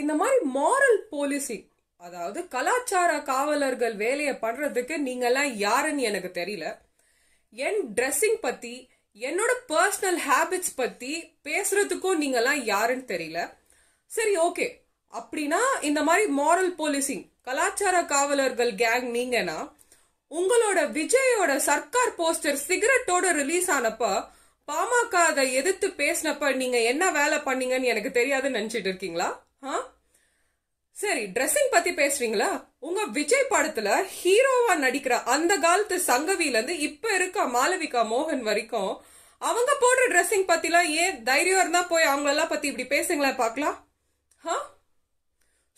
இந்த மாதிரி moral policy அதாவது கலாச்சார காவலர்கள் வேலையை பண்றதுக்கு நீங்கெல்லாம் யாருன்னு எனக்கு தெரியல என் ட்ரெஸ்ஸிங் பத்தி என்னோட பர்சனல் ஹேபிட்ஸ் பத்தி பேசுறதுக்கும் நீங்கள்லாம் யாருன்னு தெரியல சரி ஓகே அப்படின்னா இந்த மாதிரி மாரல் போலீசிங் கலாச்சார காவலர்கள் கேங் நீங்கனா உங்களோட விஜயோட சர்க்கார் போஸ்டர் சிகரெட்டோட ரிலீஸ் ஆனப்ப பாமக அதை எதிர்த்து பேசினப்ப நீங்க என்ன வேலை பண்ணீங்கன்னு எனக்கு தெரியாதுன்னு நினைச்சிட்டு இருக்கீங்களா சரி ட்ரெஸ்ஸிங் பத்தி பேசுறீங்களா உங்க விஜய் படத்துல ஹீரோவா நடிக்கிற அந்த காலத்து சங்கவில இருந்து இப்ப இருக்க மாலவிகா மோகன் வரைக்கும் அவங்க போடுற ட்ரெஸ்ஸிங் பத்திலாம் ஏன் தைரியம் இருந்தா போய் அவங்களெல்லாம் பத்தி இப்படி பேசுங்களேன் பார்க்கலாம் ஹா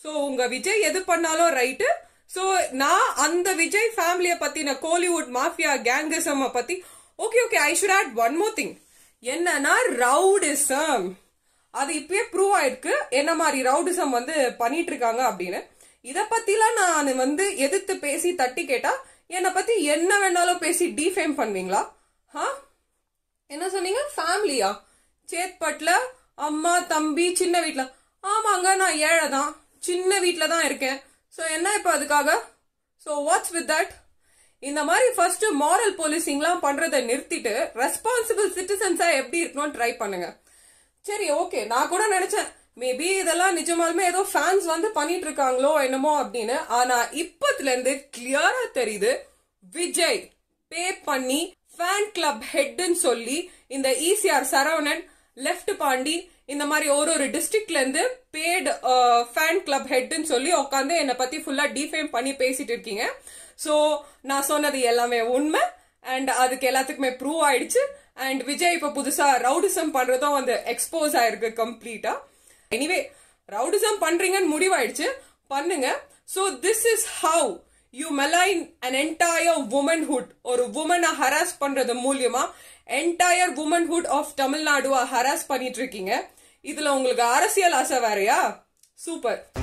ஸோ உங்க விஜய் எது பண்ணாலும் ரைட்டு ஸோ நான் அந்த விஜய் ஃபேமிலியை பத்தின கோலிவுட் மாஃபியா கேங்கிசம் பத்தி okay okay I should add one more thing என்னன்னா ரவுடிசம் அது இப்பயே ப்ரூவ் ஆயிருக்கு என்ன மாதிரி ரவுடிசம் வந்து பண்ணிட்டு இருக்காங்க அப்படின்னு இதை பத்திலாம் நான் வந்து எதிர்த்து பேசி தட்டி கேட்டா என்னை பத்தி என்ன வேணாலும் பேசி டீஃபேம் பண்ணுவீங்களா ஆ என்ன சொன்னீங்க ஃபேமிலியா சேத்பட்ல அம்மா தம்பி சின்ன வீட்டில் ஆமாங்க நான் ஏழை தான் சின்ன வீட்டில் தான் இருக்கேன் ஸோ என்ன இப்போ அதுக்காக ஸோ வாட்ஸ் வித் தட் இந்த மாதிரி ஃபர்ஸ்ட் மாரல் போலீசிங்லாம் பண்றதை நிறுத்திட்டு ரெஸ்பான்சிபிள் சிட்டிசன்ஸா எப்படி இருக்கணும்னு ட்ரை பண்ணுங்க சரி ஓகே நான் கூட நினைச்சேன் மேபி இதெல்லாம் நிஜமாலுமே ஏதோ ஃபேன்ஸ் வந்து பண்ணிட்டு இருக்காங்களோ என்னமோ அப்படின்னு ஆனா இப்பத்துல இருந்து கிளியரா தெரியுது விஜய் பே பண்ணி ஃபேன் கிளப் ஹெட்ன்னு சொல்லி இந்த ECR e Saravanan left Pandi இந்த மாதிரி ஒரு ஒரு டிஸ்ட்ரிக்ட்ல இருந்து பேட் ஃபேன் கிளப் ஹெட்னு சொல்லி உட்காந்து என்னை பத்தி ஃபுல்லா டிஃபைன் பண்ணி பேசிட்டு இருக்கீங்க ஸோ நான் சொன்னது எல்லாமே உண்மை அண்ட் அதுக்கு எல்லாத்துக்குமே ப்ரூவ் ஆயிடுச்சு அண்ட் விஜய் இப்போ புதுசாக ரவுடிசம் பண்ணுறதும் வந்து எக்ஸ்போஸ் ஆயிருக்கு கம்ப்ளீட்டா எனிவே ரவுடிசம் பண்ணுறீங்கன்னு முடிவாயிடுச்சு பண்ணுங்க so this is how you malign an entire womanhood ஒரு உமனை ஹராஸ் பண்ணுறது மூலியமா என்டையர் உமன்ஹுட் ஆஃப் தமிழ்நாடுவா ஹராஸ் பண்ணிட்டு இருக்கீங்க இதில் உங்களுக்கு அரசியல் ஆசை வேறையா சூப்பர்